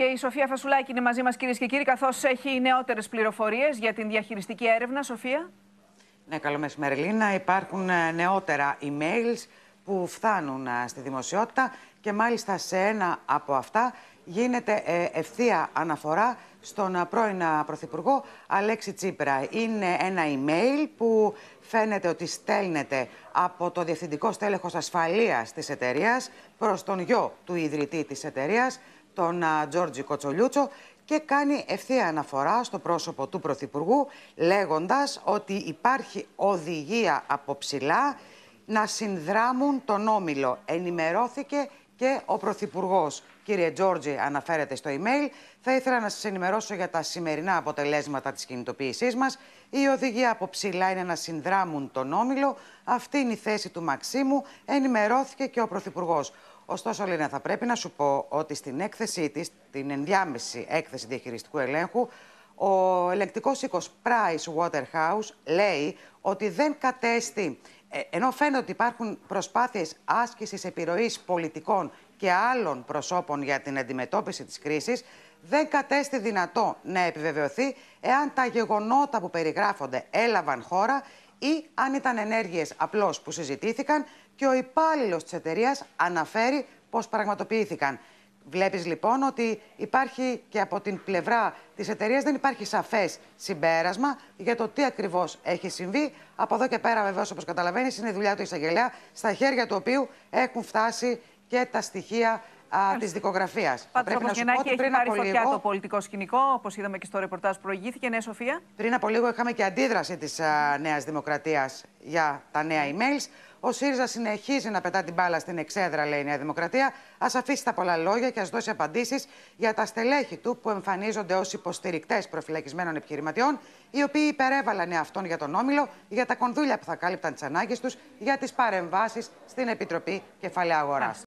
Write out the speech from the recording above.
Και η Σοφία Φασουλάκη είναι μαζί μας, κυρίες και κύριοι, καθώς έχει νεότερες πληροφορίες για την διαχειριστική έρευνα. Σοφία. Ναι, καλό μεσημέρι, Υπάρχουν ε, νεότερα emails που φτάνουν ε, στη δημοσιότητα και μάλιστα σε ένα από αυτά γίνεται ε, ευθεία αναφορά στον ε, πρώην ε, Πρωθυπουργό Αλέξη Τσίπρα. Είναι ένα email που φαίνεται ότι στέλνεται από το Διευθυντικό Στέλεχος Ασφαλείας της εταιρείας προς τον γιο του ιδρυτή της εταιρείας, τον Τζόρτζι Κοτσολιούτσο, και κάνει ευθεία αναφορά στο πρόσωπο του Πρωθυπουργού, λέγοντας ότι υπάρχει οδηγία από ψηλά να συνδράμουν τον Όμιλο. Ενημερώθηκε και ο Πρωθυπουργός, κύριε Τζόρτζι, αναφέρεται στο email. Θα ήθελα να σας ενημερώσω για τα σημερινά αποτελέσματα της κινητοποίησής μας. Η οδηγία από ψηλά είναι να συνδράμουν τον όμιλο. Αυτή είναι η θέση του Μαξίμου. Ενημερώθηκε και ο Πρωθυπουργός. Ωστόσο, Λίνα, θα πρέπει να σου πω ότι στην έκθεσή της, την ενδιάμεση έκθεση διαχειριστικού ελέγχου, ο ελεκτικό οίκος Price Waterhouse λέει ότι δεν κατέστη ε, ενώ φαίνεται ότι υπάρχουν προσπάθειες άσκησης επιρροής πολιτικών και άλλων προσώπων για την αντιμετώπιση της κρίσης, δεν κατέστη δυνατό να επιβεβαιωθεί εάν τα γεγονότα που περιγράφονται έλαβαν χώρα ή αν ήταν ενέργειες απλώς που συζητήθηκαν και ο υπάλληλος της εταιρείας αναφέρει πώς πραγματοποιήθηκαν. Βλέπεις λοιπόν ότι υπάρχει και από την πλευρά της εταιρείας δεν υπάρχει σαφές συμπέρασμα για το τι ακριβώς έχει συμβεί. Από εδώ και πέρα βεβαίως όπως καταλαβαίνεις είναι η δουλειά του εισαγγελέα στα χέρια του οποίου έχουν φτάσει και τα στοιχεία τη δικογραφία. Πρέπει να σου πω ότι πριν από λίγο. το πολιτικό σκηνικό, όπως είδαμε και στο ρεπορτάζ που προηγήθηκε, ναι, Σοφία. Πριν από λίγο είχαμε και αντίδραση της Νέας Δημοκρατίας για τα νέα emails. Ο ΣΥΡΙΖΑ συνεχίζει να πετά την μπάλα στην εξέδρα, λέει η Νέα Δημοκρατία. Ας αφήσει τα πολλά λόγια και ας δώσει απαντήσεις για τα στελέχη του που εμφανίζονται ως υποστηρικτές προφυλακισμένων επιχειρηματιών, οι οποίοι υπερέβαλαν εαυτόν για τον όμιλο, για τα κονδούλια που θα κάλυπταν τις ανάγκες τους, για τις παρεμβάσεις στην Επιτροπή Κεφαλαίου Αγοράς.